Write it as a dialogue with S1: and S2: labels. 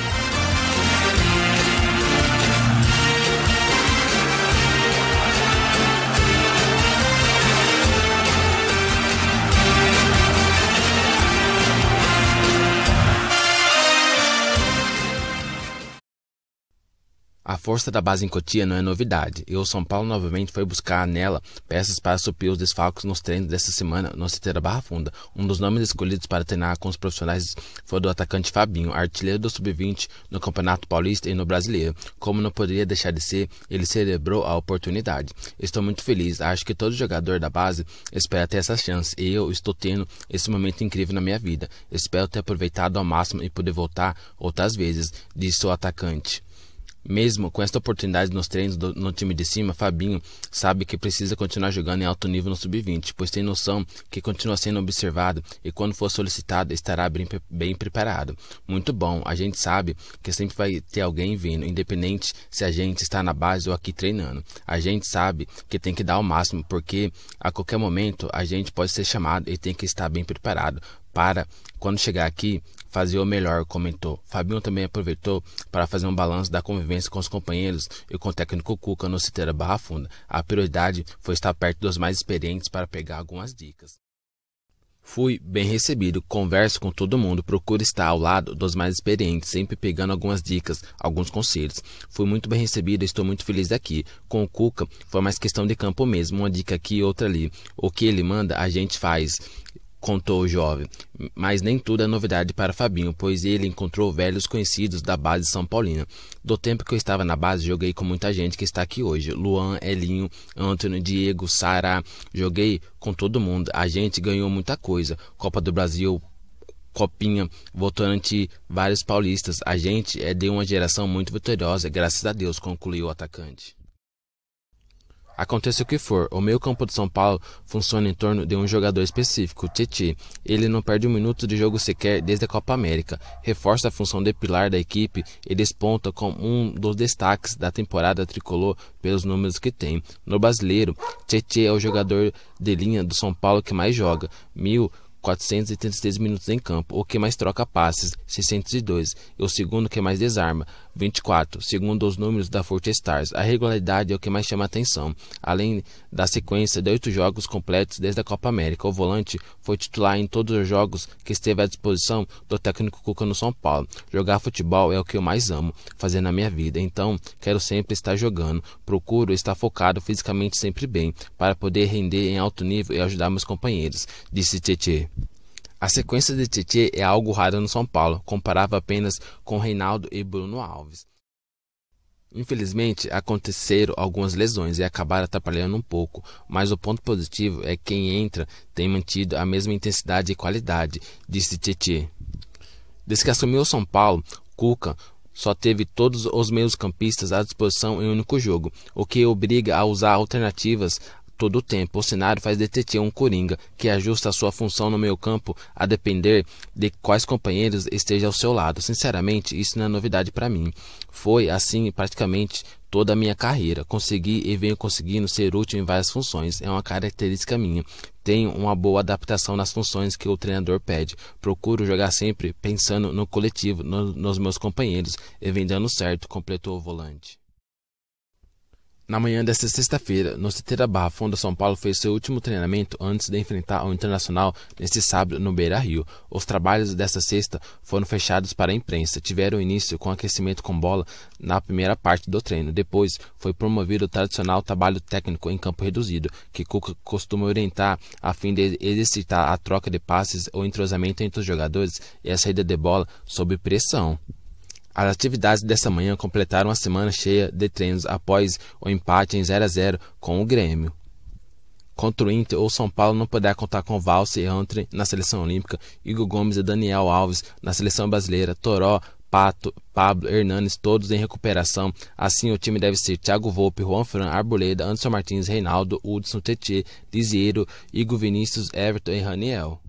S1: Bye. A força da base em Cotia não é novidade, e o São Paulo novamente foi buscar nela peças para suprir os desfalques nos treinos desta semana no Citeira Barra Funda. Um dos nomes escolhidos para treinar com os profissionais foi do atacante Fabinho, artilheiro do Sub-20 no Campeonato Paulista e no Brasileiro. Como não poderia deixar de ser, ele celebrou a oportunidade. Estou muito feliz, acho que todo jogador da base espera ter essa chance, e eu estou tendo esse momento incrível na minha vida. Espero ter aproveitado ao máximo e poder voltar outras vezes, disse o atacante. Mesmo com esta oportunidade nos treinos do, no time de cima, Fabinho sabe que precisa continuar jogando em alto nível no sub-20, pois tem noção que continua sendo observado e quando for solicitado estará bem, bem, preparado. Muito bom, a gente sabe que sempre vai ter alguém vindo, independente se a gente está na base ou aqui treinando. A gente sabe que tem que dar o máximo, porque a qualquer momento a gente pode ser chamado e tem que estar bem preparado para, quando chegar aqui, fazer o melhor, comentou. Fabinho também aproveitou para fazer um balanço da convivência com os companheiros e com o técnico Cuca no Citeira Barra Funda. A prioridade foi estar perto dos mais experientes para pegar algumas dicas. Fui bem recebido, converso com todo mundo, procuro estar ao lado dos mais experientes, sempre pegando algumas dicas, alguns conselhos. Fui muito bem recebido, estou muito feliz daqui. Com o Cuca, foi mais questão de campo mesmo, uma dica aqui, outra ali. O que ele manda, a gente faz contou o jovem. Mas nem tudo é novidade para Fabinho, pois ele encontrou velhos conhecidos da base São Paulina. Do tempo que eu estava na base, joguei com muita gente que está aqui hoje. Luan, Elinho, Antônio, Diego, Sara. Joguei com todo mundo. A gente ganhou muita coisa. Copa do Brasil, Copinha, Votorante, vários paulistas. A gente é de uma geração muito vitoriosa, graças a Deus, concluiu o atacante. Aconteça o que for, o meio campo de São Paulo funciona em torno de um jogador específico, Titi. Ele não perde um minuto de jogo sequer desde a Copa América, reforça a função de pilar da equipe e desponta como um dos destaques da temporada tricolor pelos números que tem. No brasileiro, Titi é o jogador de linha do São Paulo que mais joga, 1.433 minutos em campo, o que mais troca passes, 602, e o segundo que mais desarma, 24. Segundo os números da Forte Stars, a regularidade é o que mais chama atenção. Além da sequência de oito jogos completos desde a Copa América, o volante foi titular em todos os jogos que esteve à disposição do técnico Cuca no São Paulo. Jogar futebol é o que eu mais amo fazer na minha vida, então quero sempre estar jogando. Procuro estar focado fisicamente sempre bem para poder render em alto nível e ajudar meus companheiros, disse Tietchan. A sequência de Tietchan é algo rara no São Paulo, comparável apenas com Reinaldo e Bruno Alves. Infelizmente, aconteceram algumas lesões e acabaram atrapalhando um pouco, mas o ponto positivo é que quem entra tem mantido a mesma intensidade e qualidade, disse Tietchan. Desde que assumiu São Paulo, Cuca só teve todos os meios-campistas à disposição em um único jogo, o que obriga a usar alternativas todo o tempo. O cenário faz detetir um coringa que ajusta a sua função no meio campo a depender de quais companheiros esteja ao seu lado. Sinceramente, isso não é novidade para mim. Foi assim praticamente toda a minha carreira. Consegui e venho conseguindo ser útil em várias funções. É uma característica minha. Tenho uma boa adaptação nas funções que o treinador pede. Procuro jogar sempre pensando no coletivo, no, nos meus companheiros e vem dando certo, completou o volante. Na manhã desta sexta-feira, no da Barra Funda, São Paulo fez seu último treinamento antes de enfrentar o Internacional neste sábado no Beira Rio. Os trabalhos desta sexta foram fechados para a imprensa. Tiveram início com aquecimento com bola na primeira parte do treino. Depois foi promovido o tradicional trabalho técnico em campo reduzido, que Cuca costuma orientar a fim de exercitar a troca de passes, ou entrosamento entre os jogadores e a saída de bola sob pressão. As atividades dessa manhã completaram a semana cheia de treinos após o empate em 0 a 0 com o Grêmio. Contra o Inter, o São Paulo não poderá contar com Valse e Antrim na seleção olímpica, Igor Gomes e Daniel Alves na seleção brasileira, Toró, Pato, Pablo, Hernanes, todos em recuperação. Assim, o time deve ser Thiago Volpe, Juan Fran, Arboleda, Anderson Martins, Reinaldo, Hudson, Tete, Liziero, Igor Vinícius, Everton e Raniel.